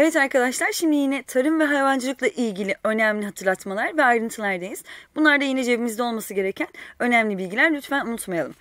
Evet arkadaşlar şimdi yine tarım ve hayvancılıkla ilgili önemli hatırlatmalar ve ayrıntılardayız. Bunlar da yine cebimizde olması gereken önemli bilgiler lütfen unutmayalım.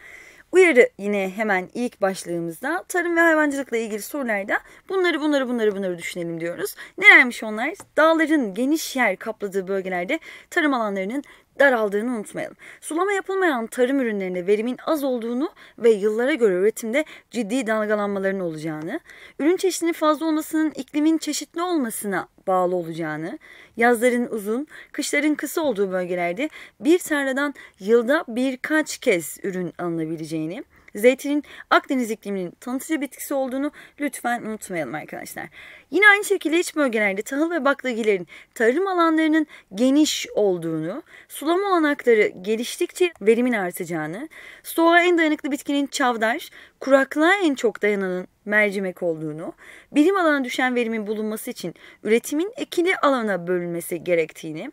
Uyarı yine hemen ilk başlığımızda tarım ve hayvancılıkla ilgili sorularda bunları bunları bunları bunları düşünelim diyoruz. Nelermiş onlar? Dağların geniş yer kapladığı bölgelerde tarım alanlarının daraldığını unutmayalım. Sulama yapılmayan tarım ürünlerinde verimin az olduğunu ve yıllara göre üretimde ciddi dalgalanmaların olacağını, ürün çeşidinin fazla olmasının iklimin çeşitli olmasına bağlı olacağını, yazların uzun, kışların kısa olduğu bölgelerde bir tarladan yılda birkaç kez ürün alınabileceğini, Zeytinin Akdeniz ikliminin tanıtıcı bitkisi olduğunu lütfen unutmayalım arkadaşlar. Yine aynı şekilde iç bölgelerde tahıl ve baklagillerin tarım alanlarının geniş olduğunu, sulama olanakları geliştikçe verimin artacağını, stoğa en dayanıklı bitkinin çavdar, kuraklığa en çok dayananın mercimek olduğunu, birim alana düşen verimin bulunması için üretimin ekili alana bölünmesi gerektiğini,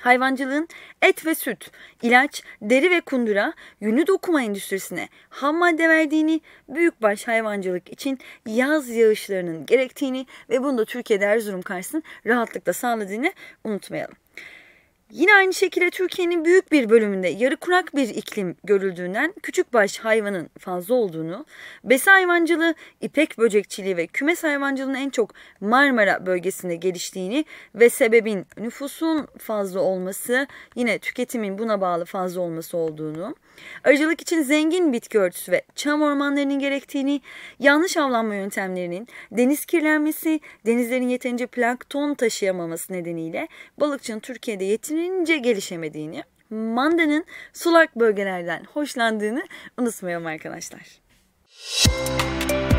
Hayvancılığın et ve süt, ilaç, deri ve kundura, yünü dokuma endüstrisine ham madde verdiğini, büyükbaş hayvancılık için yaz yağışlarının gerektiğini ve bunu da Türkiye'de Erzurum Kars'ın rahatlıkla sağladığını unutmayalım. Yine aynı şekilde Türkiye'nin büyük bir bölümünde yarı kurak bir iklim görüldüğünden küçük baş hayvanın fazla olduğunu, besi hayvancılığı, ipek böcekçiliği ve kümes hayvancılığının en çok Marmara bölgesinde geliştiğini ve sebebin nüfusun fazla olması, yine tüketimin buna bağlı fazla olması olduğunu, arıcılık için zengin bitki örtüsü ve çam ormanlarının gerektiğini, yanlış avlanma yöntemlerinin deniz kirlenmesi, denizlerin yeterince plankton taşıyamaması nedeniyle balıkçının Türkiye'de yetim düşününce gelişemediğini, Manda'nın sulak bölgelerden hoşlandığını unutmayalım arkadaşlar. Müzik